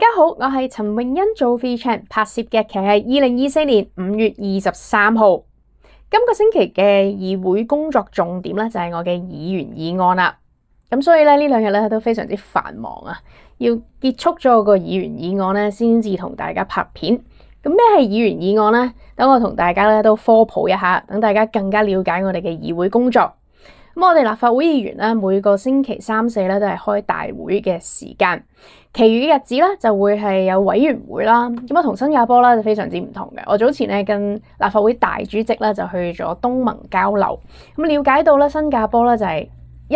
大家好，我系陈永欣做 Free c h e c 拍摄嘅期系二零二四年五月二十三号。今个星期嘅议会工作重点咧就系我嘅议员议案啦。咁所以咧呢两日咧都非常之繁忙啊，要结束咗个议员议案咧先至同大家拍片。咁咩系议员议案呢？等我同大家咧都科普一下，等大家更加了解我哋嘅议会工作。咁我哋立法會議員咧，每個星期三四咧都係開大會嘅時間，其餘嘅日子咧就會係有委員會啦。咁啊，同新加坡咧就非常之唔同嘅。我早前咧跟立法會大主席咧就去咗東盟交流，咁了解到咧新加坡咧就係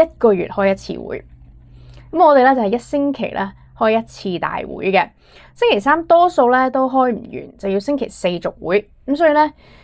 一個月開一次會，咁我哋咧就係一星期咧開一次大會嘅，星期三多數咧都開唔完，就要星期四續會，咁所以咧。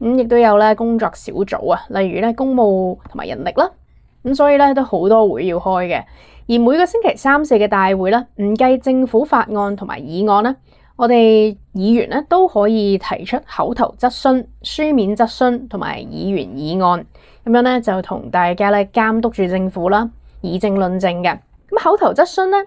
咁亦都有咧工作小组啊，例如咧公务同埋人力啦，咁所以咧都好多会要开嘅。而每个星期三四嘅大会咧，唔计政府法案同埋议案咧，我哋议员咧都可以提出口头质询、书面质询同埋议员议案，咁样咧就同大家咧监督住政府啦，以政论政嘅。咁口头质询咧。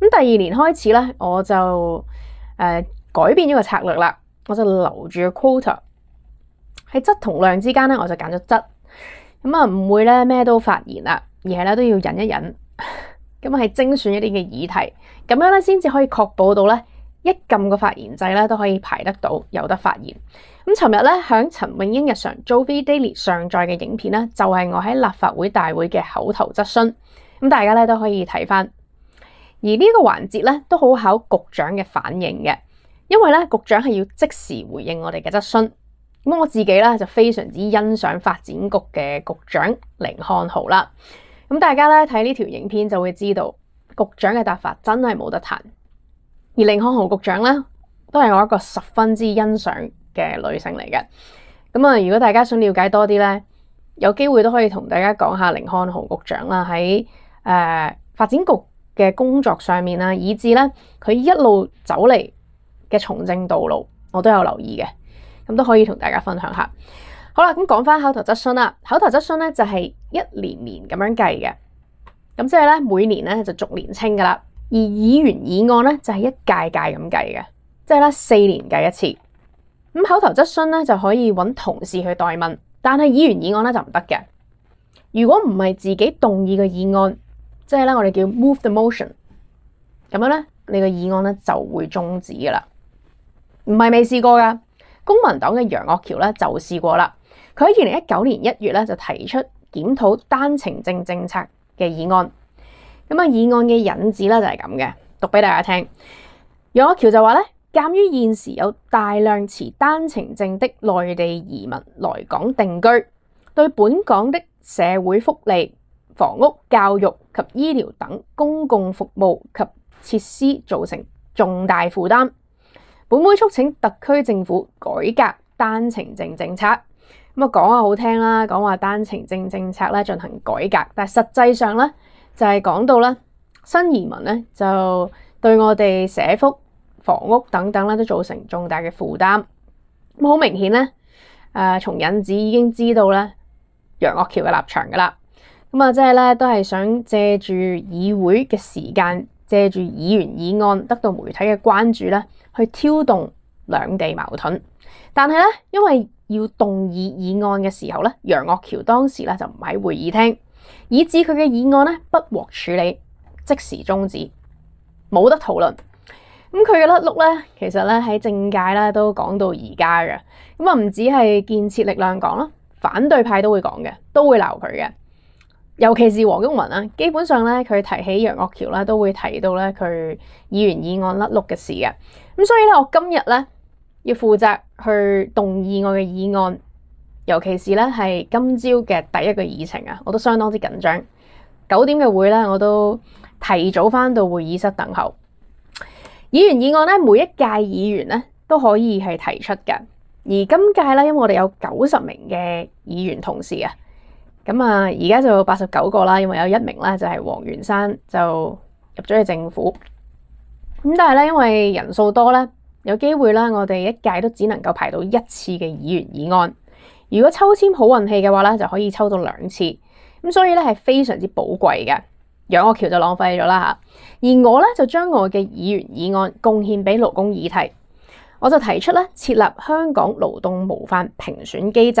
咁第二年開始咧，我就誒改變咗個策略啦，我就留住個 quota 喺質同量之間咧，我就揀咗質。咁啊唔會咧咩都發言啦，而係咧都要忍一忍。咁係精選一啲嘅議題，咁樣咧先至可以確保到咧一撳個發言制咧都可以排得到有得發言。咁尋日咧喺陳永英日常 j o v Daily 上載嘅影片咧，就係我喺立法會大會嘅口頭質詢。咁大家咧都可以睇翻。而呢个环节咧都好考局长嘅反应嘅，因为咧局长系要即时回应我哋嘅质询。咁我自己咧就非常之欣赏发展局嘅局长凌汉豪啦。咁大家咧睇呢条影片就会知道局长嘅答法真系冇得谈。而凌汉豪局长咧都系我一个十分之欣赏嘅女性嚟嘅。咁啊，如果大家想了解多啲咧，有机会都可以同大家讲下凌汉豪局长啦，喺诶发展局。嘅工作上面啦，以至咧佢一路走嚟嘅从政道路，我都有留意嘅，咁都可以同大家分享下。好啦，咁讲翻口头质询啦。口头质询咧就系一年年咁样计嘅，咁即系咧每年咧就逐年清噶啦。而议员议案咧就系一届届咁计嘅，即系咧四年计一次。咁口头质询咧就可以揾同事去代问，但系议员议案咧就唔得嘅。如果唔系自己动议嘅议案。即係咧，我哋叫 move the motion 咁樣咧，你個議案咧就會终止啦。唔係未試過㗎，公民黨嘅楊岳桥咧就試過啦。佢喺二零一九年一月咧就提出檢討單程證政策嘅議案。咁啊，議案嘅引子咧就係咁嘅，讀俾大家聽。楊岳桥就話咧，鑑於現時有大量持單程證的內地移民來港定居，對本港的社會福利、房屋、教育。及醫療等公共服務及設施造成重大負擔。本会促請特區政府改革單程證政策。咁啊講啊好聽啦，講話單程證政策咧進行改革，但實際上咧就係講到咧新移民咧就對我哋社福、房屋等等咧都造成重大嘅負擔。咁好明顯咧，誒從引子已經知道咧杨岳橋嘅立場噶啦。咁啊，即系咧，都系想借住议会嘅时间，借住议员议案得到媒体嘅关注咧，去挑动两地矛盾。但系咧，因为要动议议案嘅时候咧，杨岳桥当时咧就唔喺会议厅，以致佢嘅议案咧不获处理，即时终止，冇得讨论。咁佢嘅甩碌咧，其实咧喺政界咧都讲到而家嘅。咁啊，唔止系建设力量讲啦，反对派都会讲嘅，都会闹佢嘅。尤其是黄雍文基本上咧佢提起杨岳桥咧，都会提到咧佢议员议案甩碌嘅事嘅。咁所以咧，我今日咧要负责去动议案嘅议案，尤其是咧今朝嘅第一个议程啊，我都相当之紧张。九点嘅会咧，我都提早翻到会议室等候。议员议案咧，每一届议员咧都可以係提出嘅，而今届咧，因为我哋有九十名嘅议员同事啊。咁啊，而家就八十九个啦，因为有一名咧就系黄元山就入咗去政府。咁但系咧，因为人数多咧，有机会咧，我哋一届都只能够排到一次嘅议员议案。如果抽签好运气嘅话咧，就可以抽到两次。咁所以咧系非常之宝贵嘅，养个桥就浪费咗啦吓。而我咧就将我嘅议员议案贡献俾劳工议题，我就提出咧设立香港劳动模范评选机制。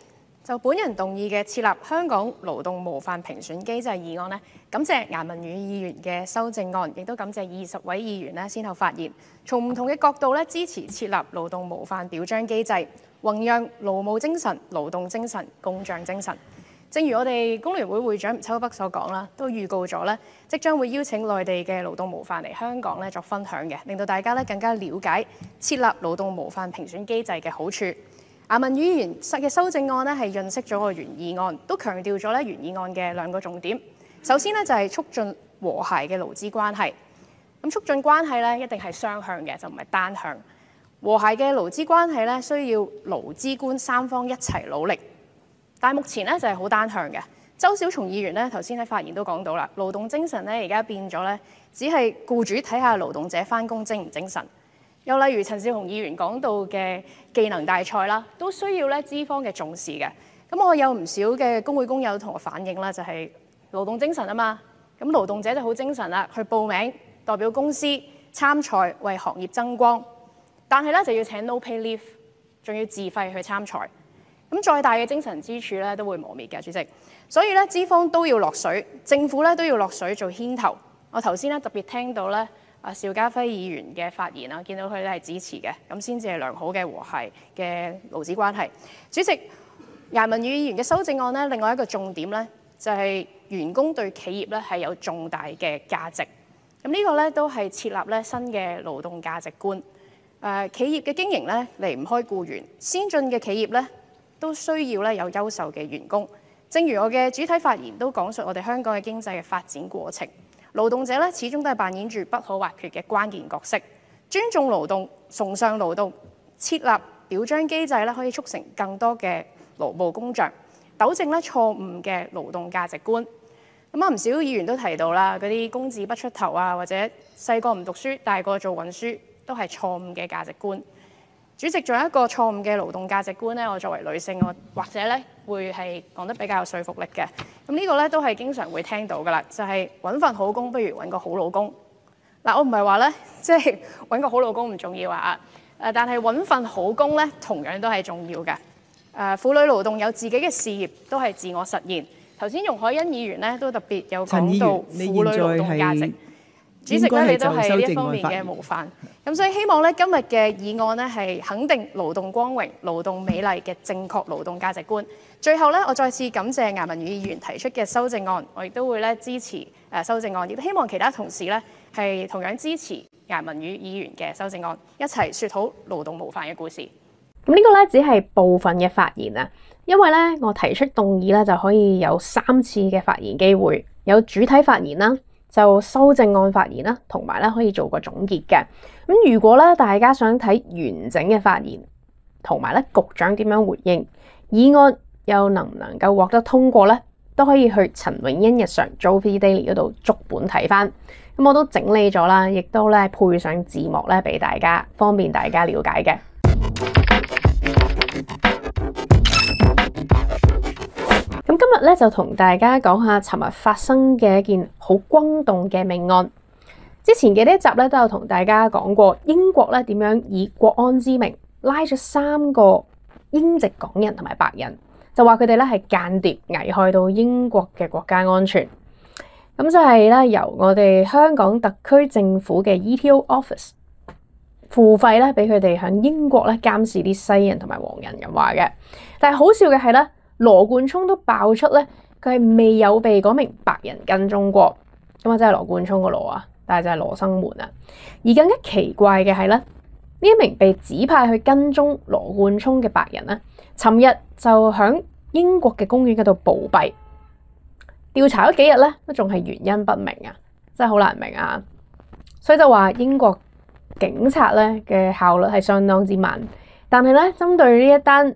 就本人動議嘅設立香港勞動模範評選機制議案咧，感謝顏文宇議員嘅修正案，亦都感謝二十位議員咧先後發言，從唔同嘅角度咧支持設立勞動模範表彰機制，弘揚勞務精神、勞動精神、工匠精神。正如我哋工聯會會長秋北所講啦，都預告咗咧，即將會邀請內地嘅勞動模範嚟香港咧作分享嘅，令到大家咧更加了解設立勞動模範評選機制嘅好處。亞文語員法嘅修正案咧，係潤色咗個原議案，都強調咗咧原議案嘅兩個重點。首先咧就係促進和諧嘅勞資關係。咁促進關係咧一定係雙向嘅，就唔係單向。和諧嘅勞資關係咧需要勞資官三方一齊努力。但係目前咧就係好單向嘅。周小松議員咧頭先喺發言都講到啦，勞動精神咧而家變咗咧，只係雇主睇下勞動者翻工精唔精神。又例如陳少紅議員講到嘅技能大賽啦，都需要咧資方嘅重視嘅。咁我有唔少嘅工會工友同我反映啦，就係勞動精神啊嘛。咁勞動者就好精神啦，去報名代表公司參賽為行業增光。但係咧就要請 no pay leave，仲要自費去參賽。咁再大嘅精神支柱咧都會磨滅嘅，主席。所以咧資方都要落水，政府咧都要落水做牽頭。我頭先咧特別聽到咧。啊，邵家輝議員嘅發言啦，見到佢咧係支持嘅，咁先至係良好嘅和諧嘅勞資關係。主席，譚文宇議員嘅修正案咧，另外一個重點咧就係員工對企業咧係有重大嘅價值。咁呢個咧都係設立咧新嘅勞動價值觀。誒，企業嘅經營咧離唔開雇員，先進嘅企業咧都需要咧有優秀嘅員工。正如我嘅主題發言都講述我哋香港嘅經濟嘅發展過程。勞動者咧始終都係扮演住不可或缺嘅關鍵角色，尊重勞動、崇尚勞動、設立表彰機制咧，可以促成更多嘅勞務工匠，糾正咧錯誤嘅勞動價值觀。咁啊，唔少議員都提到啦，嗰啲公子不出頭啊，或者細個唔讀書，大個做運輸，都係錯誤嘅價值觀。主席仲有一個錯誤嘅勞動價值觀咧，我作為女性，我或者咧會係講得比較有說服力嘅。咁呢個咧都係經常會聽到噶啦，就係揾份好工不如揾個好老公。嗱，我唔係話咧，即係揾個好老公唔重要啊。誒，但係揾份好工咧同樣都係重要嘅。誒，婦女勞動有自己嘅事業都係自我實現。頭先容海欣議員咧都特別有講到婦女勞動價值。主席咧，你都係呢方面嘅模範，咁所以希望咧今日嘅議案咧係肯定勞動光榮、勞動美麗嘅正確勞動價值觀。最後咧，我再次感謝顏文宇議員提出嘅修正案，我亦都會咧支持誒修正案，亦都希望其他同事咧係同樣支持顏文宇議員嘅修正案，一齊説好勞動模範嘅故事。咁呢個咧只係部分嘅發言啊，因為咧我提出動議咧就可以有三次嘅發言機會，有主體發言啦。就修正案發言啦，同埋咧可以做個總結嘅。咁如果咧大家想睇完整嘅發言，同埋咧局長點樣回應，議案又能唔能夠獲得通過咧，都可以去陳永欣日常 j o e Daily》嗰度逐本睇翻。咁我都整理咗啦，亦都咧配上字幕咧俾大家方便大家了解嘅。今日咧就同大家讲下寻日发生嘅一件好轰动嘅命案。之前嘅啲集咧都有同大家讲过，英国咧点样以国安之名拉咗三个英籍港人同埋白人，就话佢哋咧系间谍，危害到英国嘅国家安全。咁就系咧由我哋香港特区政府嘅 ETO Office 付费咧俾佢哋响英国咧监视啲西人同埋黄人咁话嘅。但系好笑嘅系咧。罗冠聪都爆出咧，佢系未有被嗰名白人跟踪过，咁啊真系罗冠聪个罗啊，但系就系罗生门啊！而更加奇怪嘅系咧，呢一名被指派去跟踪罗冠聪嘅白人咧，寻日就响英国嘅公园嗰度暴毙，调查咗几日咧都仲系原因不明啊，真系好难明啊！所以就话英国警察咧嘅效率系相当之慢，但系咧针对呢一单。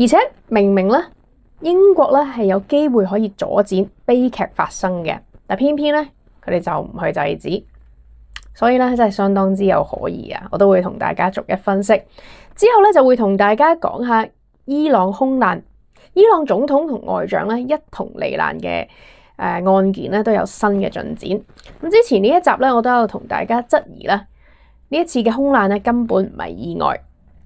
而且明明咧，英国咧系有机会可以阻止悲剧发生嘅，但偏偏咧佢哋就唔去制止，所以咧真系相当之有可疑啊！我都会同大家逐一分析之后咧，就会同大家讲下伊朗空难、伊朗总统同外长咧一同罹难嘅案件咧都有新嘅进展。咁之前呢一集咧，我都有同大家质疑啦，呢一次嘅空难咧根本唔係意外。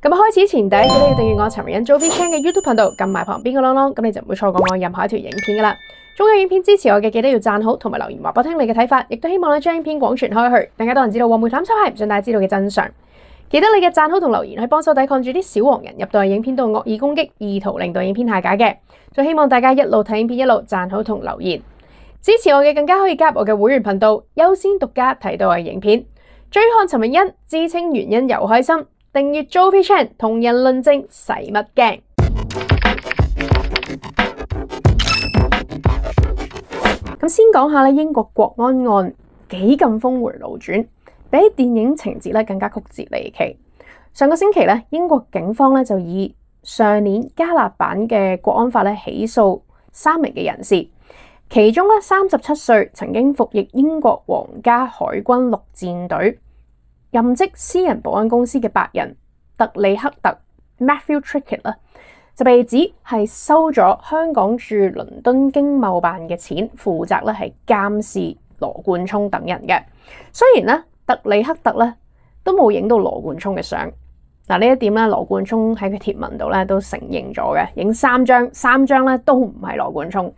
咁开始前，第一，记得要订阅我陈文欣做 V 看嘅 YouTube 频道，揿埋旁边个啷啷，咁你就唔会错过我任何一条影片噶啦。中意影片支持我嘅，记得要赞好同埋留言，话俾听你嘅睇法，亦都希望你将影片广传开去，更加多人知道黄梅惨丑系唔想大家知道嘅真相。记得你嘅赞好同留言，去帮手抵抗住啲小黄人入到影片度恶意攻击，意图令到影片下架嘅。就希望大家一路睇影片一路赞好同留言支持我嘅，更加可以加入我嘅会员频道，优先独家睇到嘅影片。追看陈文欣，知清原因又开心。订阅 Joey Chan，同人论证使乜镜。咁先讲下咧，英国国安案几咁峰回路转，比电影情节咧更加曲折离奇。上个星期咧，英国警方咧就以上年加纳版嘅国安法咧起诉三名嘅人士，其中咧三十七岁，曾经服役英国皇家海军陆战队。任职私人保安公司嘅白人特里克特 Matthew Tricket 咧，就被指系收咗香港驻伦敦经贸办嘅钱，负责咧系监视罗冠聪等人嘅。虽然咧特里克特咧都冇影到罗冠聪嘅相，嗱呢一点咧罗冠聪喺佢贴文度咧都承认咗嘅，影三张，三张咧都唔系罗冠聪，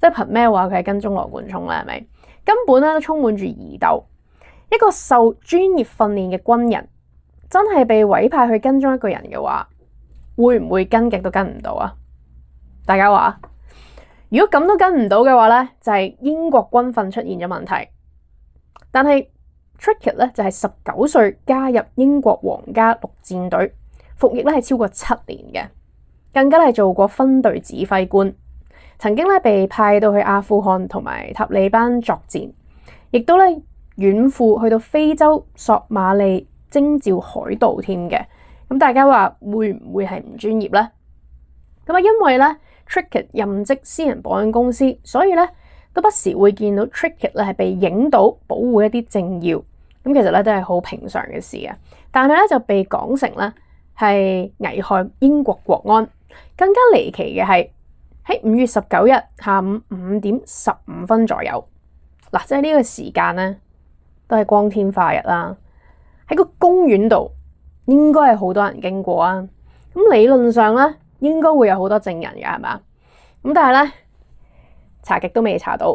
即系凭咩话佢系跟踪罗冠聪咧？系咪根本咧都充满住疑窦？一个受专业训练嘅军人，真系被委派去跟踪一个人嘅话，会唔会跟极都跟唔到啊？大家话，如果咁都跟唔到嘅话呢，就系英国军训出现咗问题。但系 t r i c k e t 就系十九岁加入英国皇家陆战队服役呢系超过七年嘅，更加咧系做过分队指挥官，曾经呢被派到去阿富汗同埋塔利班作战，亦都呢。遠赴去到非洲索馬利征召海盜，添嘅咁，大家話會唔會係唔專業呢？咁啊，因為咧 tricket 任職私人保安公司，所以咧都不時會見到 tricket 咧係被影到保護一啲政要咁，其實咧都係好平常嘅事啊。但係咧就被講成咧係危害英國國安。更加離奇嘅係喺五月十九日下午五點十五分左右嗱，即係呢個時間咧。都系光天化日啦，喺个公园度应该系好多人经过啊。咁理论上咧，应该会有好多证人嘅系嘛。咁但系咧查极都未查到。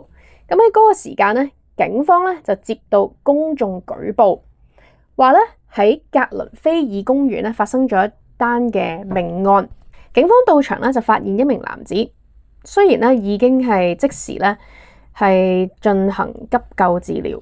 咁喺嗰个时间咧，警方咧就接到公众举报，话咧喺格伦菲尔公园咧发生咗一单嘅命案。警方到场咧就发现一名男子，虽然咧已经系即时咧系进行急救治疗。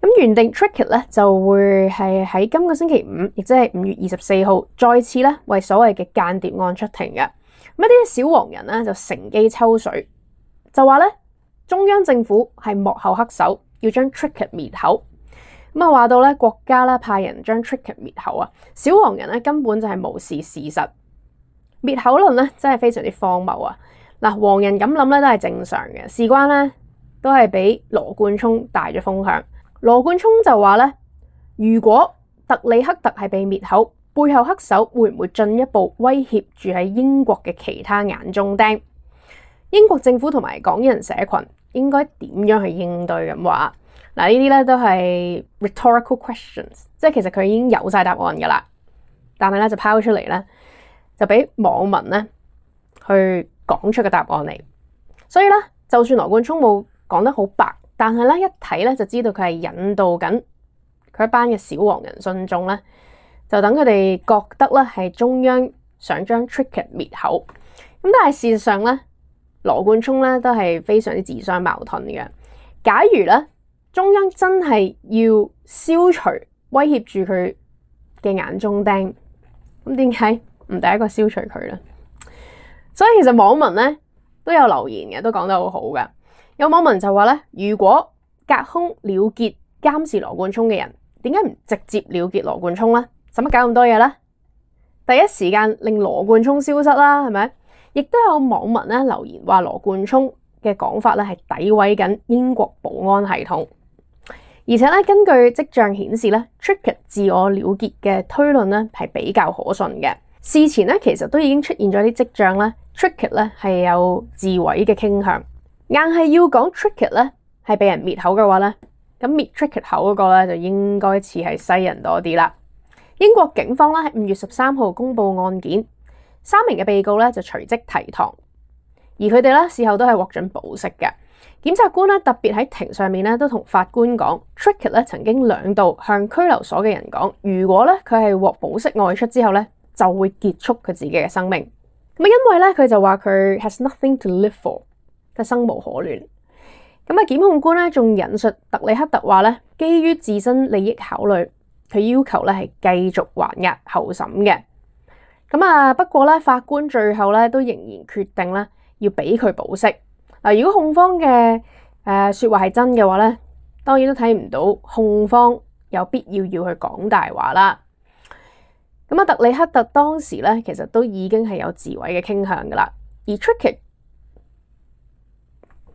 咁原定 tricket 咧，就会係喺今个星期五，亦即係五月二十四号，再次咧为所谓嘅间谍案出庭嘅。咁一啲小黄人咧就乘机抽水，就話咧中央政府係幕后黑手，要将 tricket 灭口。咁啊话到咧国家咧派人将 tricket 灭口啊，小黄人咧根本就係无视事实，灭口论咧真係非常之荒谬啊！嗱，黄人咁諗咧都係正常嘅，事关咧都係比罗冠聪大咗风向。罗冠聪就话咧：，如果特里克特系被灭口，背后黑手会唔会进一步威胁住喺英国嘅其他眼中钉？英国政府同埋港人社群应该点样去应对？咁话嗱，呢啲咧都系 rhetorical questions，即系其实佢已经有晒答案噶啦，但系咧就抛出嚟咧，就俾网民咧去讲出个答案嚟。所以咧，就算罗冠冲冇讲得好白。但系咧一睇咧就知道佢系引导紧佢一班嘅小黄人信众咧，就等佢哋觉得咧系中央想将 Trick 灭口。咁但系事实上咧，罗冠聪咧都系非常之自相矛盾嘅。假如咧中央真系要消除威胁住佢嘅眼中钉，咁点解唔第一个消除佢咧？所以其实网民咧都有留言嘅，都讲得好好嘅。有网民就话咧，如果隔空了结监视罗冠聪嘅人，点解唔直接了结罗冠聪咧？使乜搞咁多嘢咧？第一时间令罗冠聪消失啦，系咪？亦都有网民咧留言话罗冠聪嘅讲法咧系诋毁紧英国保安系统，而且咧根据迹象显示咧，Trickett 自我了结嘅推论咧系比较可信嘅。事前咧其实都已经出现咗啲迹象咧，Trickett 咧系有自毁嘅倾向。硬系要讲 tricket 咧，系俾人灭口嘅话咧，咁灭 tricket 口嗰个咧就应该似系西人多啲啦。英国警方啦喺五月十三号公布案件，三名嘅被告咧就随即提堂，而佢哋咧事后都系获准保释嘅。检察官咧特别喺庭上面咧都同法官讲，tricket 咧曾经两度向拘留所嘅人讲，如果咧佢系获保释外出之后咧，就会结束佢自己嘅生命。咁啊，因为咧佢就话佢 has nothing to live for。生無可恋。咁啊，檢控官咧仲引述特里克特話咧，基於自身利益考慮，佢要求咧係繼續還押候審嘅。咁啊，不過咧，法官最後咧都仍然決定咧要俾佢保釋。嗱，如果控方嘅诶说話係真嘅話咧，當然都睇唔到控方有必要要去講大話啦。咁啊，特里克特當時咧其實都已經係有自毀嘅傾向噶啦，而出奇。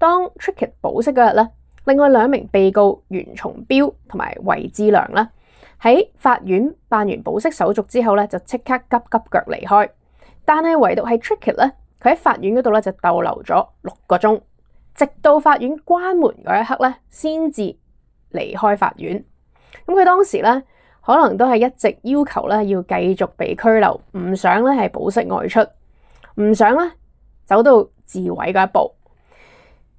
当 Tricket 保释嗰日咧，另外两名被告袁崇标同埋魏之良咧，喺法院办完保释手续之后咧，就即刻急急脚离开。但系唯独系 Tricket 咧，佢喺法院嗰度咧就逗留咗六个钟，直到法院关门嗰一刻咧，先至离开法院。咁佢当时咧，可能都系一直要求咧，要继续被拘留，唔想咧系保释外出，唔想咧走到自毁嗰一步。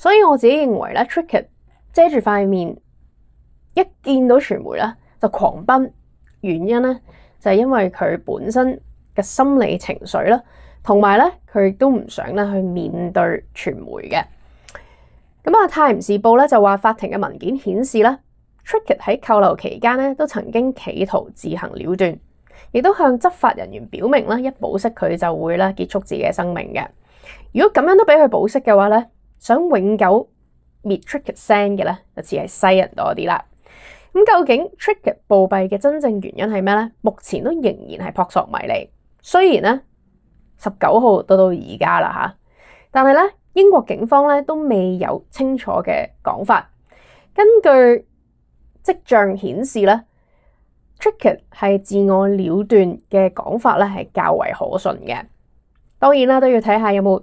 所以我自己认为咧，Tricket 遮住块面，一见到传媒咧就狂奔。原因咧就系因为佢本身嘅心理情绪啦，同埋咧佢亦都唔想咧去面对传媒嘅。咁啊，《泰晤士报》咧就话法庭嘅文件显示咧，Tricket 喺扣留期间咧都曾经企图自行了断，亦都向执法人员表明咧，一保释佢就会咧结束自己嘅生命嘅。如果咁样都俾佢保释嘅话咧？想永久滅 Tricket 聲嘅咧，似係西人多啲啦。咁究竟 t r i c k e t 暴毙嘅真正原因係咩咧？目前都仍然係撲朔迷離。雖然咧十九號到到而家啦嚇，但係咧英國警方咧都未有清楚嘅講法。根據跡象顯示咧 t r i c k e t 係自我了斷嘅講法咧係較為可信嘅。當然啦，都要睇下有冇。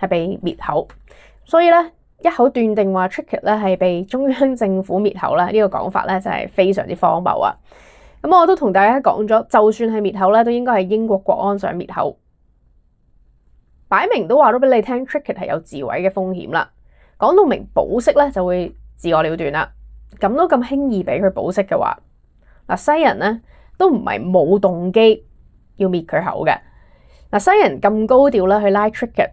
係被滅口，所以咧一口斷定話 t r i c k e t 咧係被中央政府滅口咧，呢個講法咧真係非常之荒謬啊！咁我都同大家講咗，就算係滅口咧，都應該係英國國安想滅口，擺明都話咗俾你聽 t r i c k e t 係有自毀嘅風險啦。講到明保釋咧，就會自我了斷啦。咁都咁輕易俾佢保釋嘅話，嗱西人咧都唔係冇動機要滅佢口嘅嗱西人咁高調咧去拉 t r i c k e t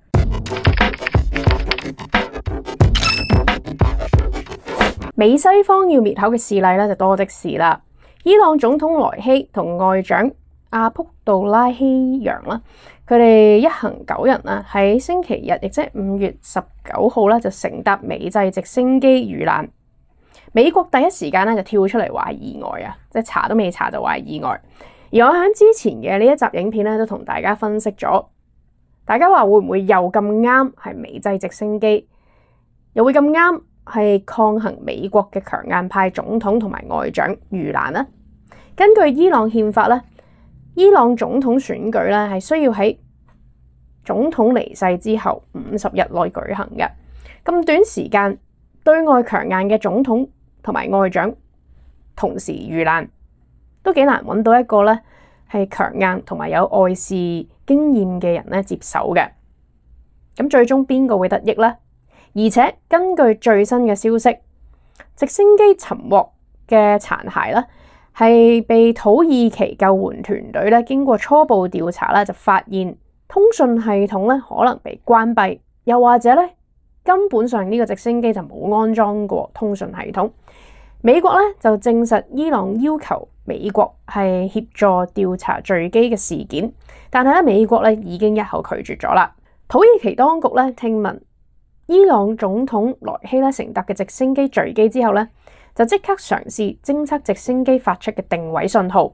美西方要灭口嘅事例咧就多的是啦。伊朗总统莱希同外长阿卜杜拉希扬啦，佢哋一行九人啊，喺星期日，亦即系五月十九号啦，就乘搭美制直升机遇难。美国第一时间咧就跳出嚟话意外啊，即系查都未查就话意外。而我喺之前嘅呢一集影片咧都同大家分析咗，大家话会唔会又咁啱系美制直升机，又会咁啱？系抗衡美国嘅强硬派总统同埋外长遇难啦。根据伊朗宪法咧，伊朗总统选举咧系需要喺总统离世之后五十日内举行嘅。咁短时间对外强硬嘅总统同埋外长同时遇难，都几难揾到一个咧系强硬同埋有外事经验嘅人咧接手嘅。咁最终边个会得益咧？而且根據最新嘅消息，直升機沉获嘅殘骸咧，係被土耳其救援團隊咧經過初步調查咧就發現，通讯系統咧可能被關閉，又或者咧根本上呢個直升機就冇安裝過通讯系統。美國咧就證實伊朗要求美國係協助調查墜機嘅事件，但係咧美國咧已經一口拒絕咗啦。土耳其當局咧聽聞。伊朗总统莱希咧，乘搭嘅直升机坠机之后咧，就即刻尝试侦测直升机发出嘅定位信号。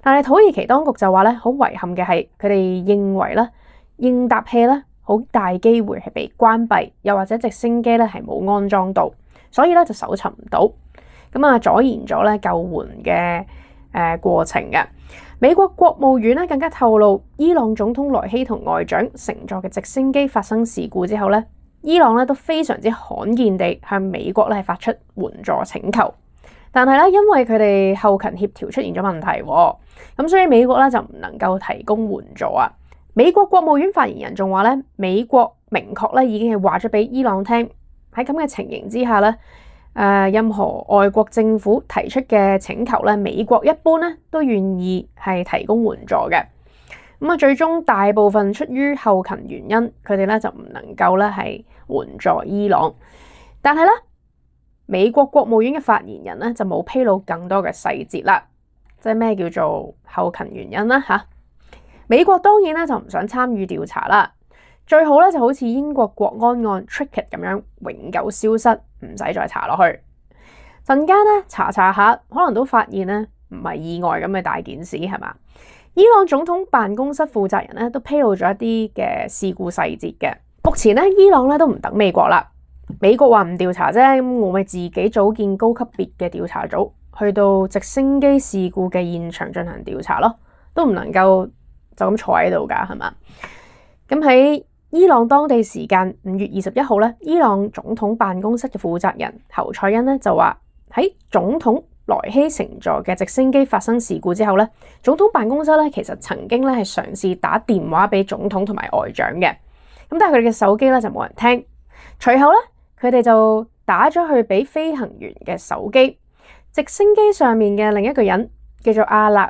但系土耳其当局就话咧，好遗憾嘅系，佢哋认为咧，应答器咧好大机会系被关闭，又或者直升机咧系冇安装到，所以咧就搜寻唔到，咁啊，阻延咗咧救援嘅诶过程嘅。美国国务院咧更加透露，伊朗总统莱希同外长乘坐嘅直升机发生事故之后咧。伊朗咧都非常之罕見地向美國咧發出援助請求，但係咧因為佢哋後勤協調出現咗問題，咁所以美國咧就唔能夠提供援助啊！美國國務院發言人仲話咧，美國明確咧已經係話咗俾伊朗聽，喺咁嘅情形之下咧，呃，任何外國政府提出嘅請求咧，美國一般咧都願意係提供援助嘅。咁啊，最终大部分出于后勤原因，佢哋咧就唔能够咧系援助伊朗。但系咧，美国国务院嘅发言人咧就冇披露更多嘅细节啦。即系咩叫做后勤原因啦？吓，美国当然咧就唔想参与调查啦。最好咧就好似英国国安案 tricket 咁样永久消失，唔使再查落去。阵间咧查查下，可能都发现咧唔系意外咁嘅大件事，系嘛？伊朗总统办公室负责人咧都披露咗一啲嘅事故细节嘅。目前咧，伊朗咧都唔等美国啦。美国话唔调查啫，咁我咪自己组建高级别嘅调查组，去到直升机事故嘅现场进行调查咯。都唔能够就咁坐喺度噶，系嘛？咁喺伊朗当地时间五月二十一号咧，伊朗总统办公室嘅负责人侯赛恩咧就话喺总统。莱希乘坐嘅直升机发生事故之后咧，总统办公室咧其实曾经咧系尝试打电话俾总统同埋外长嘅，咁但系佢哋嘅手机咧就冇人听。随后咧，佢哋就打咗去俾飞行员嘅手机，直升机上面嘅另一个人叫做阿勒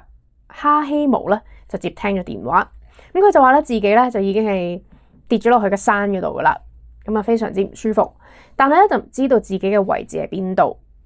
哈希姆咧就接听咗电话，咁佢就话咧自己咧就已经系跌咗落去个山嗰度噶啦，咁啊非常之唔舒服，但系咧就唔知道自己嘅位置喺边度。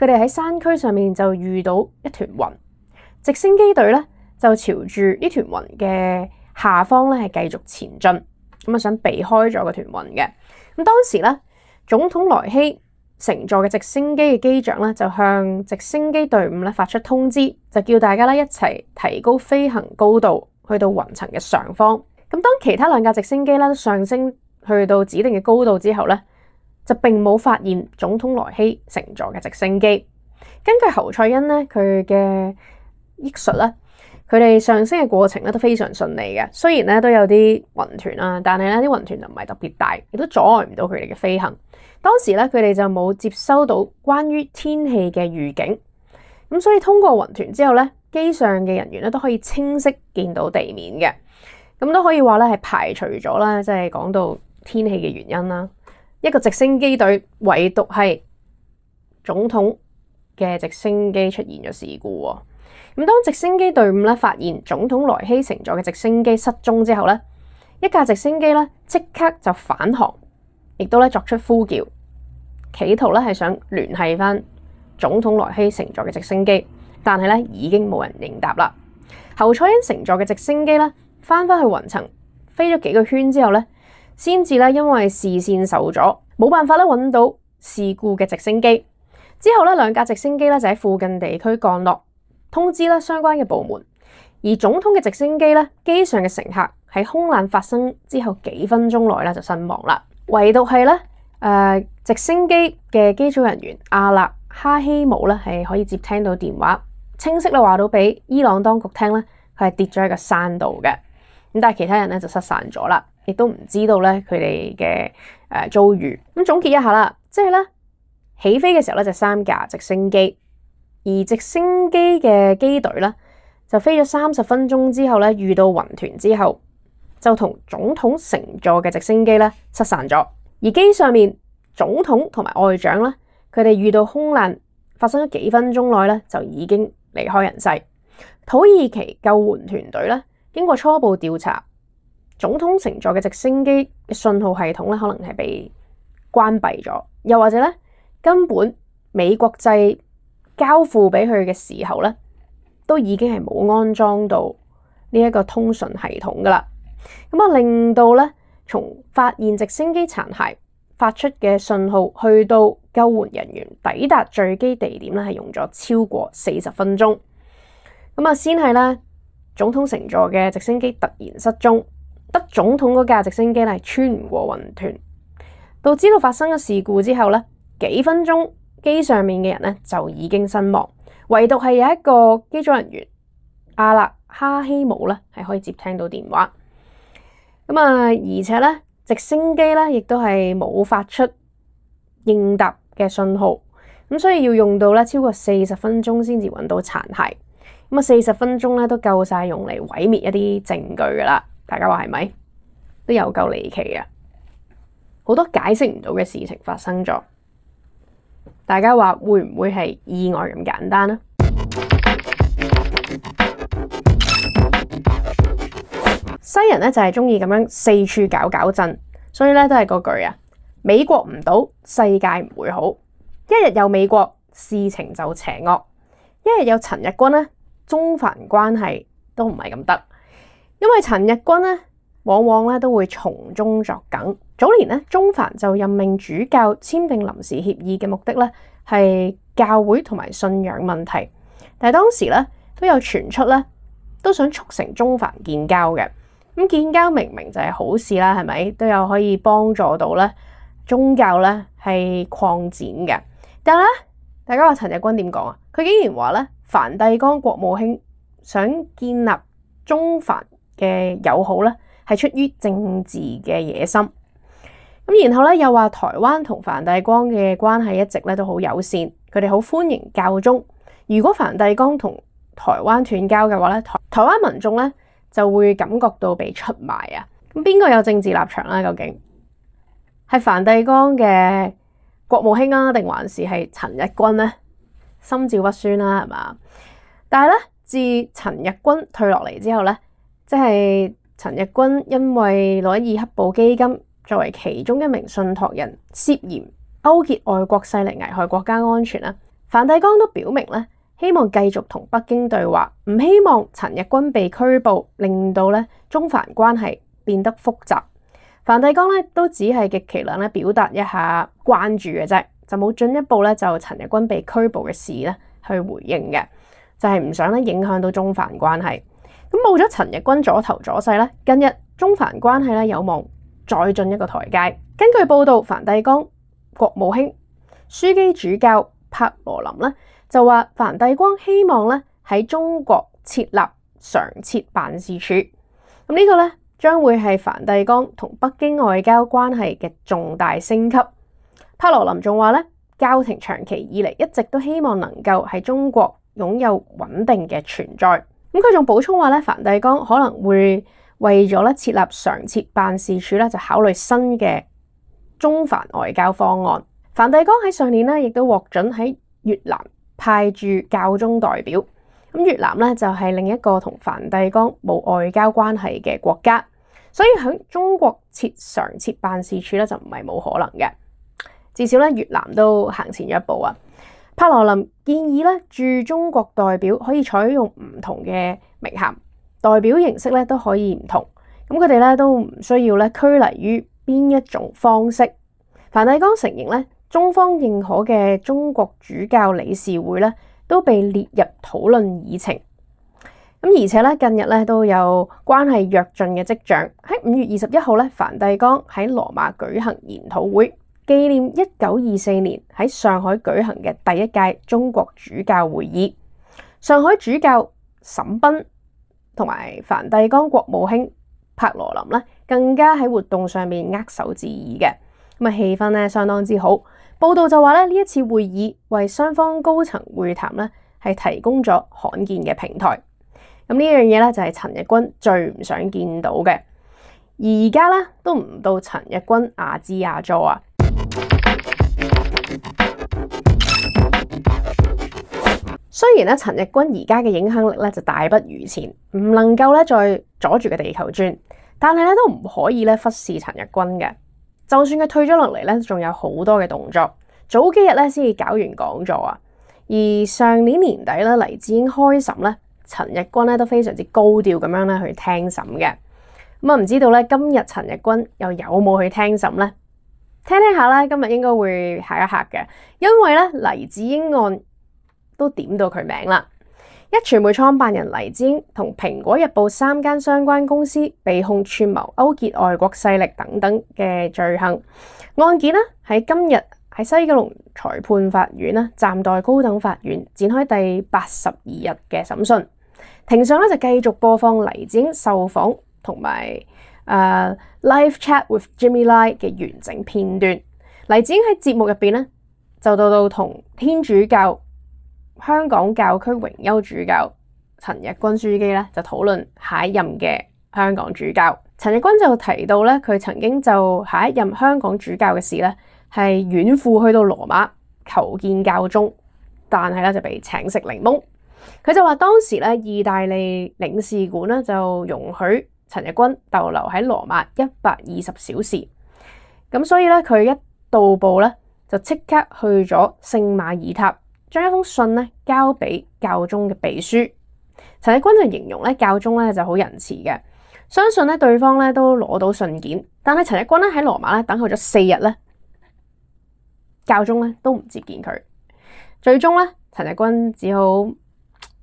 佢哋喺山區上面就遇到一团雲，直升機隊咧就朝住呢团雲嘅下方咧係繼續前進，咁啊想避開咗個團雲嘅。咁當時咧，總統萊希乘坐嘅直升機嘅機長咧就向直升機隊伍咧發出通知，就叫大家咧一齊提高飛行高度，去到雲層嘅上方。咁當其他兩架直升機咧上升去到指定嘅高度之後咧。就並冇發現總統莱希乘坐嘅直升機。根據侯赛恩咧，佢嘅憶述咧，佢哋上升嘅過程咧都非常順利嘅。雖然咧都有啲雲團啦，但系咧啲雲團就唔係特別大，亦都阻礙唔到佢哋嘅飛行。當時咧佢哋就冇接收到關於天氣嘅預警，咁所以通過雲團之後咧，機上嘅人員咧都可以清晰見到地面嘅，咁都可以話咧係排除咗啦，即係講到天氣嘅原因啦。一个直升机队唯独系总统嘅直升机出现咗事故。咁当直升机队伍咧发现总统莱希乘坐嘅直升机失踪之后咧，一架直升机咧即刻就返航，亦都咧作出呼叫，企图咧系想联系翻总统莱希乘坐嘅直升机，但系咧已经冇人应答啦。侯赛恩乘坐嘅直升机咧翻翻去云层，飞咗几个圈之后咧。先至咧，因為視線受阻，冇辦法咧揾到事故嘅直升機。之後咧，兩架直升機咧就喺附近地區降落，通知咧相關嘅部門。而總統嘅直升機咧，機上嘅乘客喺空難發生之後幾分鐘內咧就身亡啦。唯獨係咧，呃，直升機嘅機组人員阿納哈希姆咧係可以接聽到電話，清晰咧話到俾伊朗當局聽咧，佢係跌咗喺個山度嘅。咁但係其他人咧就失散咗啦。都唔知道咧，佢哋嘅誒遭遇。咁總結一下啦，即系咧起飛嘅時候咧就三架直升機，而直升機嘅機隊咧就飛咗三十分鐘之後咧遇到雲團之後，就同總統乘坐嘅直升機咧失散咗。而機上面總統同埋外長咧，佢哋遇到空難發生咗幾分鐘內咧就已經離開人世。土耳其救援團隊咧經過初步調查。總統乘坐嘅直升機信號系統咧，可能係被關閉咗，又或者咧根本美國製交付俾佢嘅時候咧，都已經係冇安裝到呢一個通訊系統噶啦。咁啊，令到咧從發現直升機殘骸發出嘅信號，去到救援人員抵達墜機地點咧，係用咗超過四十分鐘。咁啊，先係咧總統乘坐嘅直升機突然失蹤。得总统嗰架直升机系穿唔过云团。到知道发生嘅事故之后咧，几分钟机上面嘅人咧就已经身亡，唯独系有一个机组人员阿勒哈希姆咧系可以接听到电话。咁啊，而且咧直升机咧亦都系冇发出应答嘅信号，咁所以要用到咧超过四十分钟先至揾到残骸。咁啊，四十分钟咧都够晒用嚟毁灭一啲证据噶啦。大家话系咪？都有够离奇啊！好多解释唔到嘅事情发生咗。大家话会唔会系意外咁简单呢？西人呢就系中意咁样四处搞搞震，所以呢都系嗰句啊：美国唔倒，世界唔会好。一日有美国，事情就邪恶；一日有陈日军呢，中繁关系都唔系咁得。因为陈日君呢，往往咧都会从中作梗。早年呢，中凡就任命主教签订临时协议嘅目的呢，系教会同埋信仰问题。但系当时都有传出呢，都想促成中凡建交嘅。咁建交明明就系好事啦，系咪都有可以帮助到呢宗教呢系扩展嘅。但系咧，大家话陈日君点讲啊？佢竟然话呢，梵蒂冈国务卿想建立中凡嘅友好咧，系出于政治嘅野心。咁然后咧，又话台湾同梵蒂冈嘅关系一直咧都好友善，佢哋好欢迎教宗。如果梵蒂冈同台湾断交嘅话咧，台台湾民众咧就会感觉到被出卖啊！咁边个有政治立场啊？究竟系梵蒂冈嘅国务卿啊，定还是系陈日军咧？心照不宣啦，系嘛？但系咧，自陈日军退落嚟之后咧。即系陈日君，因为攞以黑宝基金作为其中一名信托人，涉嫌勾结外国势力危害国家安全啦。蒂大光都表明咧，希望继续同北京对话，唔希望陈日君被拘捕，令到咧中梵关系变得复杂。梵蒂冈咧都只系极其量咧表达一下关注嘅啫，就冇进一步咧就陈日君被拘捕嘅事咧去回应嘅，就系唔想咧影响到中梵关系。咁冇咗陳日君左投左勢咧，近日中梵關係咧有望再進一個台階。根據報道，梵蒂岡國務卿書記主教帕羅林咧就話，梵蒂岡希望咧喺中國設立常設辦事處。咁呢個咧將會係梵蒂岡同北京外交關係嘅重大升級。帕羅林仲話咧，教廷長期以嚟一直都希望能夠喺中國擁有穩定嘅存在。咁佢仲补充話咧，梵蒂冈可能会为咗咧设立常设办事处咧，就考虑新嘅中梵外交方案。梵蒂冈喺上年咧，亦都获准喺越南派驻教宗代表。咁越南咧就是、另一个同梵蒂冈冇外交关系嘅国家，所以喺中国设常设办事处咧就唔係冇可能嘅。至少咧，越南都行前一步啊！卡罗林建议咧，驻中国代表可以采用唔同嘅名衔，代表形式咧都可以唔同。咁佢哋咧都唔需要咧拘泥于边一种方式。梵蒂冈承认咧，中方认可嘅中国主教理事会咧都被列入讨论议程。咁而且咧，近日咧都有关系跃进嘅迹象。喺五月二十一号咧，梵蒂冈喺罗马举行研讨会。纪念一九二四年喺上海举行嘅第一届中国主教会议，上海主教沈斌同埋梵蒂冈国务卿帕罗林咧，更加喺活动上面握手致意嘅咁啊，气氛咧相当之好。报道就话咧呢一次会议为双方高层会谈咧系提供咗罕见嘅平台。咁呢样嘢咧就系陈日君最唔想见到嘅，而家咧都唔到陈日君亚之亚助啊！虽然咧陈日君而家嘅影响力咧就大不如前，唔能够咧再阻住个地球转，但系咧都唔可以咧忽视陈日君嘅。就算佢退咗落嚟咧，仲有好多嘅动作。早几日咧先至搞完讲座啊，而上年年底咧黎智英开审咧，陈日君咧都非常之高调咁样咧去听审嘅。咁啊唔知道咧今日陈日君又有冇去听审咧？听听下啦，今日应该会下一刻嘅，因为咧黎智英案。都點到佢名啦！一传媒创办人黎姿同苹果日报三间相关公司被控串谋勾结外国势力等等嘅罪行案件呢喺今日喺西九龙裁判法院呢暂待高等法院展开第八十二日嘅审讯。庭上咧就继续播放黎姿受访同埋诶 live chat with Jimmy Li 嘅完整片段。黎姿喺节目入边咧就到到同天主教。香港教區榮休主教陳日君書記咧就討論下一任嘅香港主教。陳日君就提到咧，佢曾經就下一任香港主教嘅事咧，係遠赴去到羅馬求見教宗，但係咧就被請食檸檬。佢就話當時咧，意大利領事館咧就容許陳日君逗留喺羅馬一百二十小時。咁所以咧，佢一到步咧就即刻去咗聖馬爾塔。将一封信咧交俾教宗嘅秘书陈日君就形容咧教宗咧就好仁慈嘅，相信咧对方咧都攞到信件，但系陈日君咧喺罗马咧等候咗四日咧，教宗咧都唔接见佢，最终咧陈日君只好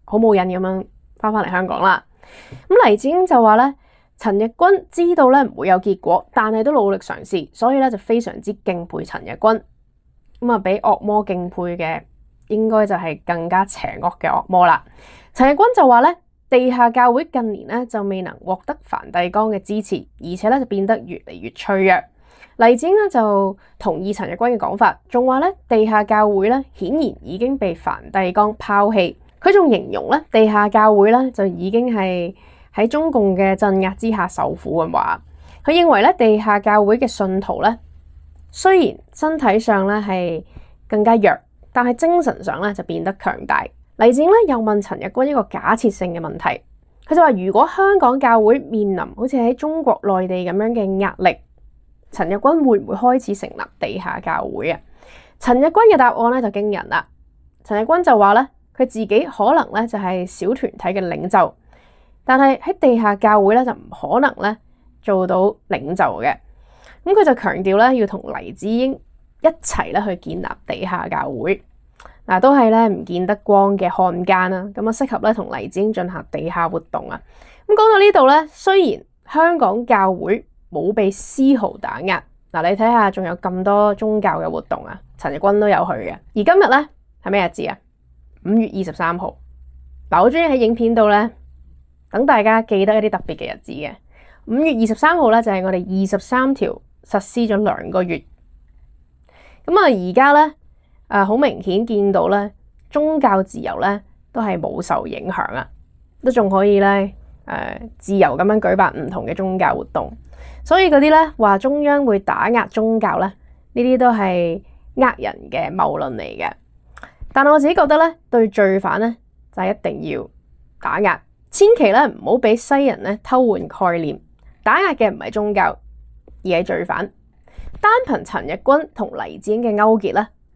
好冇瘾咁样翻翻嚟香港啦。咁黎智英就话咧陈日君知道咧唔会有结果，但系都努力尝试，所以咧就非常之敬佩陈日君咁啊，俾恶魔敬佩嘅。應該就係更加邪惡嘅惡魔啦。陳日君就話咧，地下教會近年咧就未能獲得梵蒂冈嘅支持，而且咧就變得越嚟越脆弱。黎展咧就同意陳日君嘅講法，仲話咧地下教會咧顯然已經被梵蒂冈拋棄。佢仲形容咧地下教會咧就已經係喺中共嘅鎮壓之下受苦嘅話。佢認為咧地下教會嘅信徒咧雖然身體上咧係更加弱。但系精神上咧就变得强大。黎英咧又问陈日君一个假设性嘅问题，佢就话：如果香港教会面临好似喺中国内地咁样嘅压力，陈日君会唔会开始成立地下教会啊？陈日君嘅答案咧就惊人啦。陈日君就话咧，佢自己可能咧就系小团体嘅领袖，但系喺地下教会咧就唔可能咧做到领袖嘅。咁佢就强调咧要同黎智英一齐咧去建立地下教会。嗱，都系咧唔见得光嘅汉奸啦，咁啊适合咧同黎智英进行地下活动啊。咁讲到呢度咧，虽然香港教会冇被丝毫打压，嗱，你睇下仲有咁多宗教嘅活动啊，陈日君都有去嘅。而今日咧系咩日子啊？五月二十三号。嗱，我中意喺影片度咧等大家记得一啲特别嘅日子嘅。五月二十三号咧就系我哋二十三条实施咗两个月，咁啊而家咧。啊，好明显见到咧，宗教自由咧都系冇受影响啊，都仲可以咧，诶，自由咁样举办唔同嘅宗教活动。所以嗰啲咧话中央会打压宗教咧，呢啲都系呃人嘅谬论嚟嘅。但系我自己觉得咧，对罪犯咧就一定要打压，千祈咧唔好俾西人咧偷换概念。打压嘅唔系宗教，而系罪犯。单凭陈日君同黎智英嘅勾结咧。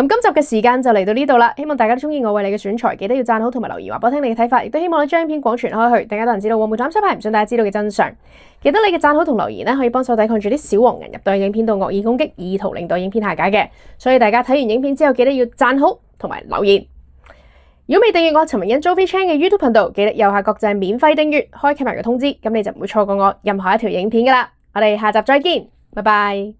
咁今集嘅时间就嚟到呢度啦，希望大家都中意我为你嘅选材，记得要赞好同埋留言，话俾我听你嘅睇法，亦都希望你将影片广传开去，更加多人知道。我唔斩收派，唔想大家知道嘅真相。记得你嘅赞好同留言咧，可以帮手抵抗住啲小黄人入到影片度恶意攻击，意图令到影片下架嘅。所以大家睇完影片之后，记得要赞好同埋留言。如果未订阅我陈文欣 j o v i Chan 嘅 YouTube 频道，记得右下角就系免费订阅，开启埋个通知，咁你就唔会错过我任何一条影片噶啦。我哋下集再见，拜拜。